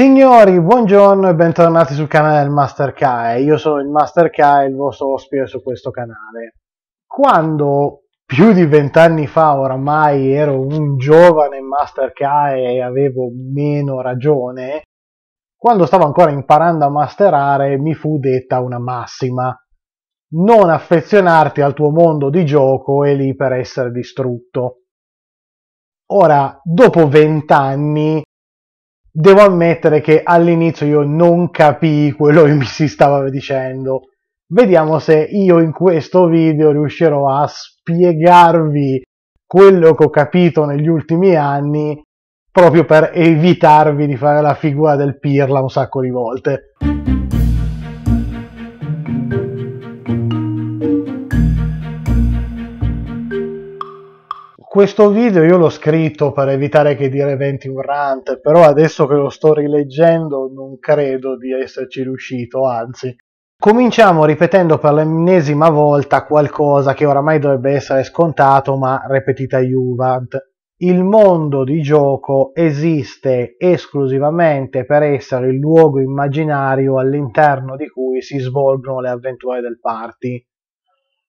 Signori, buongiorno e bentornati sul canale del Master Kai. Io sono il Master Kai, il vostro ospite su questo canale. Quando più di vent'anni fa oramai ero un giovane Master Kai e avevo meno ragione, quando stavo ancora imparando a masterare mi fu detta una massima. Non affezionarti al tuo mondo di gioco e lì per essere distrutto. Ora, dopo vent'anni devo ammettere che all'inizio io non capii quello che mi si stava dicendo. Vediamo se io in questo video riuscirò a spiegarvi quello che ho capito negli ultimi anni proprio per evitarvi di fare la figura del pirla un sacco di volte. Questo video io l'ho scritto per evitare che dire eventi un rant, però adesso che lo sto rileggendo non credo di esserci riuscito, anzi. Cominciamo ripetendo per l'ennesima volta qualcosa che oramai dovrebbe essere scontato, ma ripetita Juvent. Il mondo di gioco esiste esclusivamente per essere il luogo immaginario all'interno di cui si svolgono le avventure del party.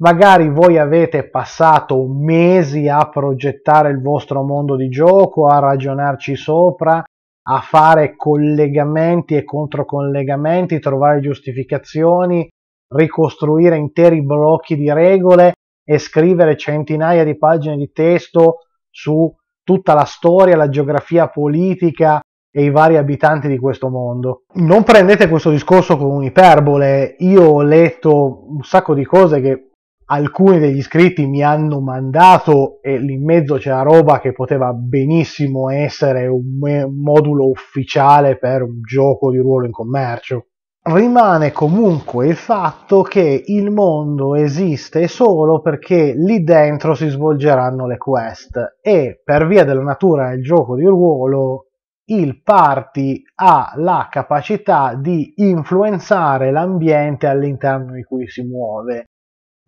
Magari voi avete passato mesi a progettare il vostro mondo di gioco, a ragionarci sopra, a fare collegamenti e controcollegamenti, trovare giustificazioni, ricostruire interi blocchi di regole e scrivere centinaia di pagine di testo su tutta la storia, la geografia politica e i vari abitanti di questo mondo. Non prendete questo discorso con un'iperbole, io ho letto un sacco di cose che alcuni degli iscritti mi hanno mandato e lì in mezzo c'è la roba che poteva benissimo essere un modulo ufficiale per un gioco di ruolo in commercio. Rimane comunque il fatto che il mondo esiste solo perché lì dentro si svolgeranno le quest e per via della natura del gioco di ruolo il party ha la capacità di influenzare l'ambiente all'interno di cui si muove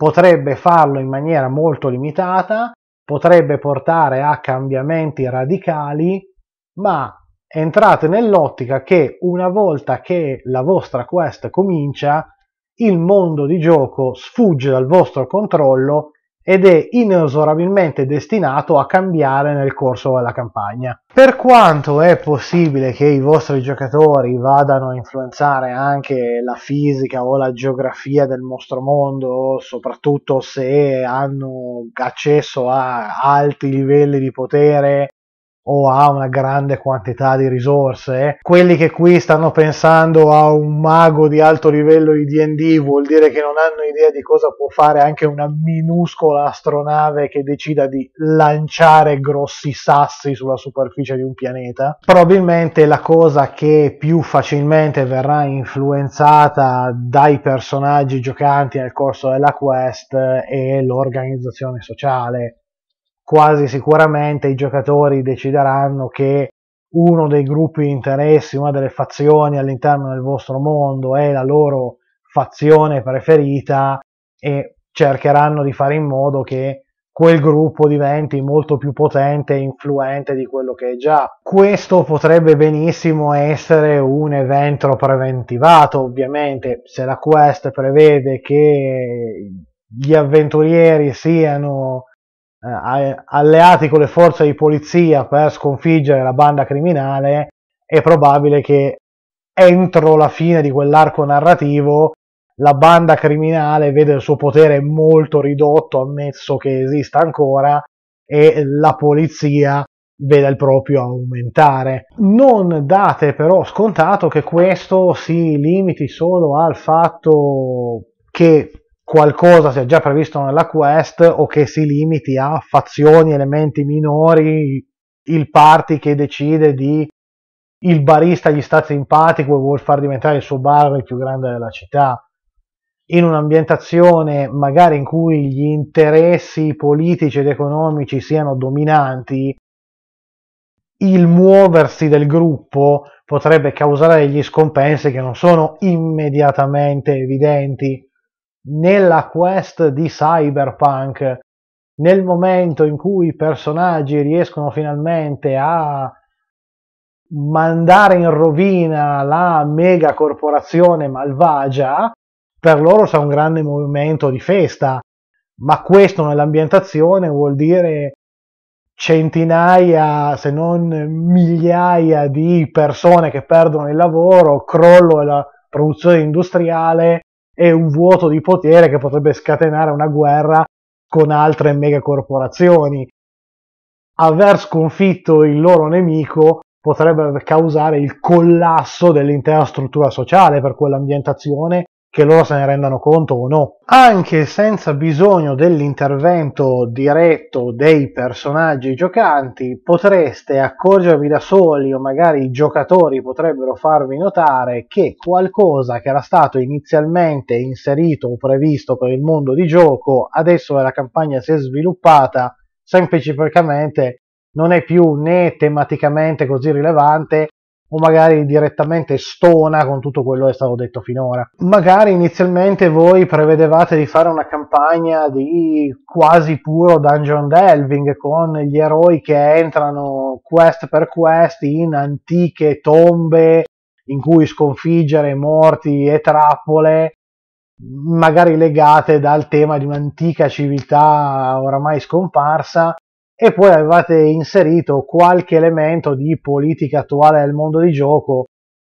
potrebbe farlo in maniera molto limitata, potrebbe portare a cambiamenti radicali, ma entrate nell'ottica che una volta che la vostra quest comincia, il mondo di gioco sfugge dal vostro controllo ed è inesorabilmente destinato a cambiare nel corso della campagna. Per quanto è possibile che i vostri giocatori vadano a influenzare anche la fisica o la geografia del vostro mondo, soprattutto se hanno accesso a alti livelli di potere o ha una grande quantità di risorse, eh. quelli che qui stanno pensando a un mago di alto livello di DD vuol dire che non hanno idea di cosa può fare anche una minuscola astronave che decida di lanciare grossi sassi sulla superficie di un pianeta. Probabilmente la cosa che più facilmente verrà influenzata dai personaggi giocanti nel corso della quest eh, è l'organizzazione sociale quasi sicuramente i giocatori decideranno che uno dei gruppi di interessi, una delle fazioni all'interno del vostro mondo è la loro fazione preferita e cercheranno di fare in modo che quel gruppo diventi molto più potente e influente di quello che è già. Questo potrebbe benissimo essere un evento preventivato, ovviamente, se la quest prevede che gli avventurieri siano eh, alleati con le forze di polizia per sconfiggere la banda criminale, è probabile che entro la fine di quell'arco narrativo la banda criminale vede il suo potere molto ridotto, ammesso che esista ancora, e la polizia veda il proprio aumentare. Non date però scontato che questo si limiti solo al fatto che qualcosa sia già previsto nella quest o che si limiti a fazioni, elementi minori, il party che decide di il barista gli sta simpatico e vuol far diventare il suo bar il più grande della città. In un'ambientazione magari in cui gli interessi politici ed economici siano dominanti, il muoversi del gruppo potrebbe causare degli scompensi che non sono immediatamente evidenti nella quest di Cyberpunk, nel momento in cui i personaggi riescono finalmente a mandare in rovina la mega corporazione malvagia, per loro sarà un grande movimento di festa, ma questo nell'ambientazione vuol dire centinaia, se non migliaia di persone che perdono il lavoro, crollo della produzione industriale, e un vuoto di potere che potrebbe scatenare una guerra con altre megacorporazioni. Aver sconfitto il loro nemico potrebbe causare il collasso dell'intera struttura sociale per quell'ambientazione che loro se ne rendano conto o no, anche senza bisogno dell'intervento diretto dei personaggi giocanti, potreste accorgervi da soli o magari i giocatori potrebbero farvi notare che qualcosa che era stato inizialmente inserito o previsto per il mondo di gioco, adesso la campagna si è sviluppata semplicemente non è più né tematicamente così rilevante o magari direttamente stona con tutto quello che è stato detto finora. Magari inizialmente voi prevedevate di fare una campagna di quasi puro dungeon delving con gli eroi che entrano quest per quest in antiche tombe in cui sconfiggere morti e trappole magari legate dal tema di un'antica civiltà oramai scomparsa e poi avevate inserito qualche elemento di politica attuale del mondo di gioco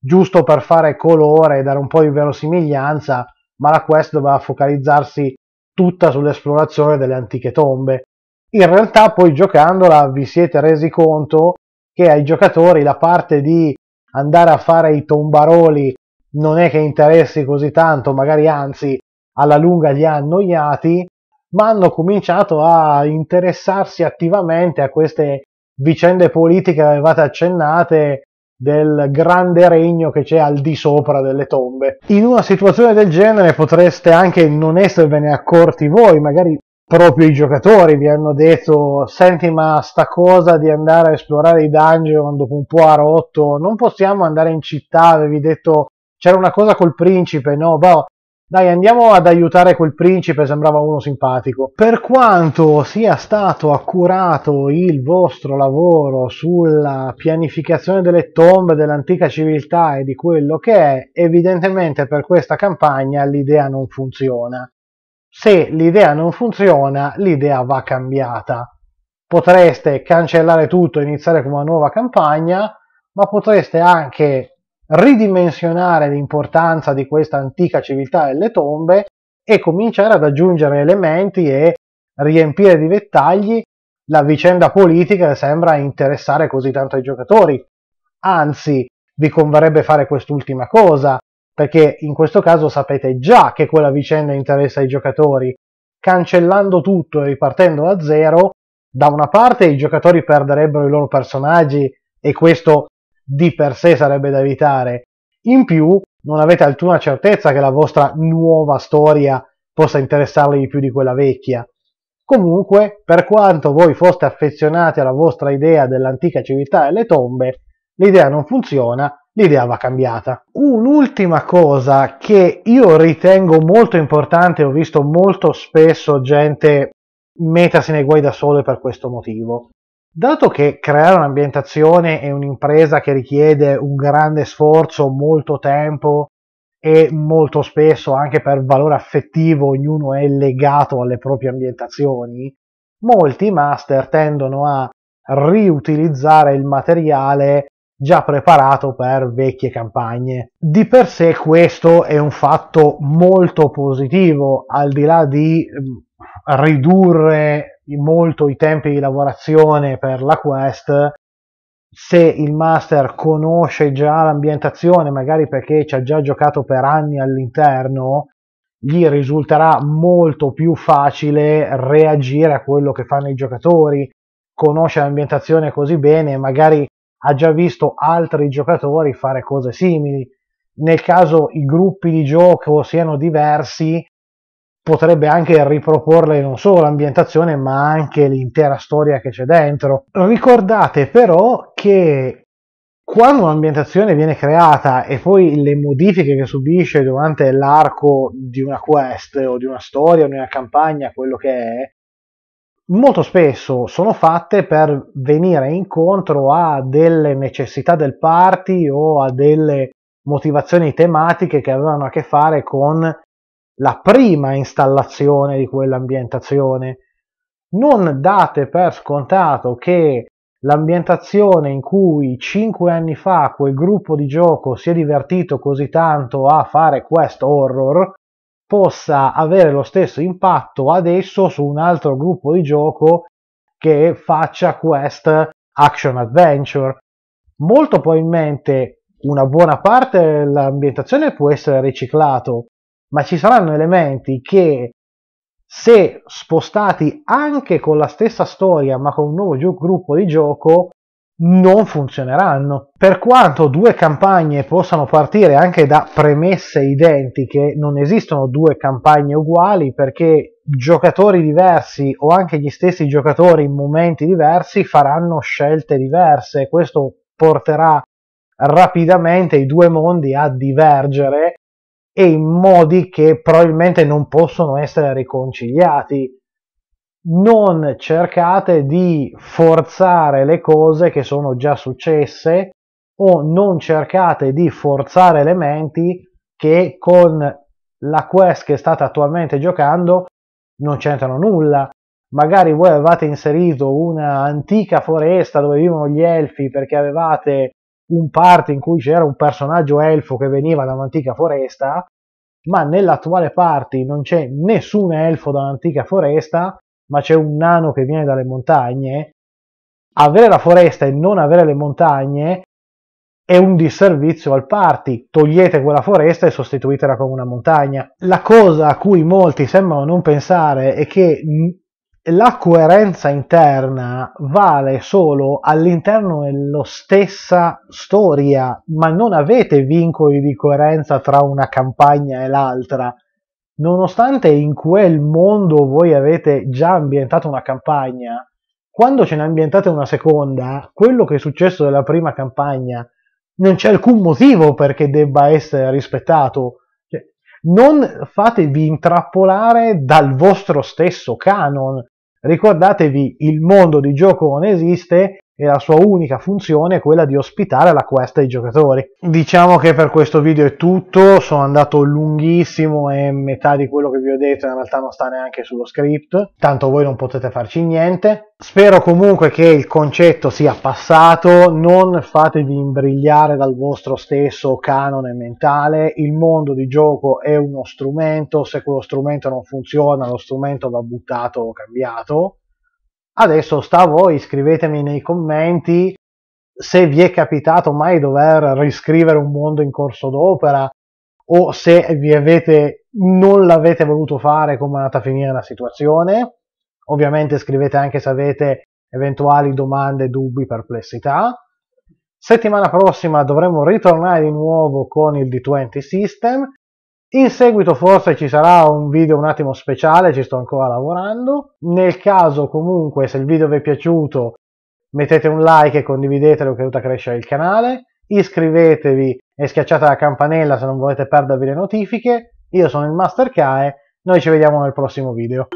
giusto per fare colore e dare un po' di verosimiglianza, ma la quest doveva focalizzarsi tutta sull'esplorazione delle antiche tombe. In realtà poi giocandola vi siete resi conto che ai giocatori la parte di andare a fare i tombaroli non è che interessi così tanto, magari anzi alla lunga li ha annoiati ma hanno cominciato a interessarsi attivamente a queste vicende politiche che avevate accennate del grande regno che c'è al di sopra delle tombe. In una situazione del genere potreste anche non esservene accorti voi, magari proprio i giocatori vi hanno detto senti ma sta cosa di andare a esplorare i dungeon dopo un po' a rotto, non possiamo andare in città, avevi detto c'era una cosa col principe, no? Boh, dai, andiamo ad aiutare quel principe, sembrava uno simpatico. Per quanto sia stato accurato il vostro lavoro sulla pianificazione delle tombe dell'antica civiltà e di quello che è, evidentemente per questa campagna l'idea non funziona. Se l'idea non funziona, l'idea va cambiata. Potreste cancellare tutto e iniziare con una nuova campagna, ma potreste anche ridimensionare l'importanza di questa antica civiltà delle tombe e cominciare ad aggiungere elementi e riempire di dettagli la vicenda politica che sembra interessare così tanto ai giocatori. Anzi, vi converrebbe fare quest'ultima cosa, perché in questo caso sapete già che quella vicenda interessa ai giocatori. Cancellando tutto e ripartendo da zero, da una parte i giocatori perderebbero i loro personaggi e questo di per sé sarebbe da evitare. In più, non avete alcuna certezza che la vostra nuova storia possa interessarvi di più di quella vecchia. Comunque, per quanto voi foste affezionati alla vostra idea dell'antica civiltà e le tombe, l'idea non funziona, l'idea va cambiata. Un'ultima cosa che io ritengo molto importante, ho visto molto spesso gente mettersi nei guai da sole per questo motivo. Dato che creare un'ambientazione è un'impresa che richiede un grande sforzo, molto tempo e molto spesso anche per valore affettivo ognuno è legato alle proprie ambientazioni, molti master tendono a riutilizzare il materiale già preparato per vecchie campagne. Di per sé questo è un fatto molto positivo, al di là di mm, ridurre molto i tempi di lavorazione per la quest se il master conosce già l'ambientazione magari perché ci ha già giocato per anni all'interno gli risulterà molto più facile reagire a quello che fanno i giocatori conosce l'ambientazione così bene magari ha già visto altri giocatori fare cose simili nel caso i gruppi di gioco siano diversi potrebbe anche riproporle non solo l'ambientazione ma anche l'intera storia che c'è dentro. Ricordate però che quando un'ambientazione viene creata e poi le modifiche che subisce durante l'arco di una quest o di una storia o di una campagna, quello che è, molto spesso sono fatte per venire incontro a delle necessità del party o a delle motivazioni tematiche che avevano a che fare con la prima installazione di quell'ambientazione. Non date per scontato che l'ambientazione in cui 5 anni fa quel gruppo di gioco si è divertito così tanto a fare quest horror possa avere lo stesso impatto adesso su un altro gruppo di gioco che faccia quest action adventure. Molto probabilmente una buona parte dell'ambientazione può essere riciclato, ma ci saranno elementi che se spostati anche con la stessa storia ma con un nuovo gi- gruppo di gioco non funzioneranno. Per quanto due campagne possano partire anche da premesse identiche, non esistono due campagne uguali perché giocatori diversi o anche gli stessi giocatori in momenti diversi faranno scelte diverse. Questo porterà rapidamente i due mondi a divergere e in modi che probabilmente non possono essere riconciliati. Non cercate di forzare le cose che sono già successe o non cercate di forzare elementi che con la quest che state attualmente giocando non c'entrano nulla. Magari voi avevate inserito una antica foresta dove vivono gli elfi perché avevate un parte in cui c'era un personaggio elfo che veniva da un'antica foresta, ma nell'attuale party non c'è nessun elfo da un'antica foresta, ma c'è un nano che viene dalle montagne. Avere la foresta e non avere le montagne è un disservizio al party. Togliete quella foresta e sostituitela con una montagna. La cosa a cui molti sembrano non pensare è che la coerenza interna vale solo all'interno della stessa storia, ma non avete vincoli di coerenza tra una campagna e l'altra. Nonostante in quel mondo voi avete già ambientato una campagna, quando ce ne ambientate una seconda, quello che è successo nella prima campagna non c'è alcun motivo perché debba essere rispettato. Cioè, non fatevi intrappolare dal vostro stesso canon Ricordatevi, il mondo di gioco non esiste e la sua unica funzione è quella di ospitare la quest ai giocatori. Diciamo che per questo video è tutto, sono andato lunghissimo e metà di quello che vi ho detto in realtà non sta neanche sullo script, tanto voi non potete farci niente. Spero comunque che il concetto sia passato, non fatevi imbrigliare dal vostro stesso canone mentale, il mondo di gioco è uno strumento, se quello strumento non funziona lo strumento va buttato o cambiato Adesso sta a voi, scrivetemi nei commenti se vi è capitato mai dover riscrivere un mondo in corso d'opera o se avete, non l'avete voluto fare come è andata a finire la situazione. Ovviamente scrivete anche se avete eventuali domande, dubbi, perplessità. Settimana prossima dovremo ritornare di nuovo con il D20 System in seguito forse ci sarà un video un attimo speciale, ci sto ancora lavorando. Nel caso comunque se il video vi è piaciuto mettete un like e condividetelo che aiuta a crescere il canale, iscrivetevi e schiacciate la campanella se non volete perdervi le notifiche. Io sono il Master Kae, noi ci vediamo nel prossimo video.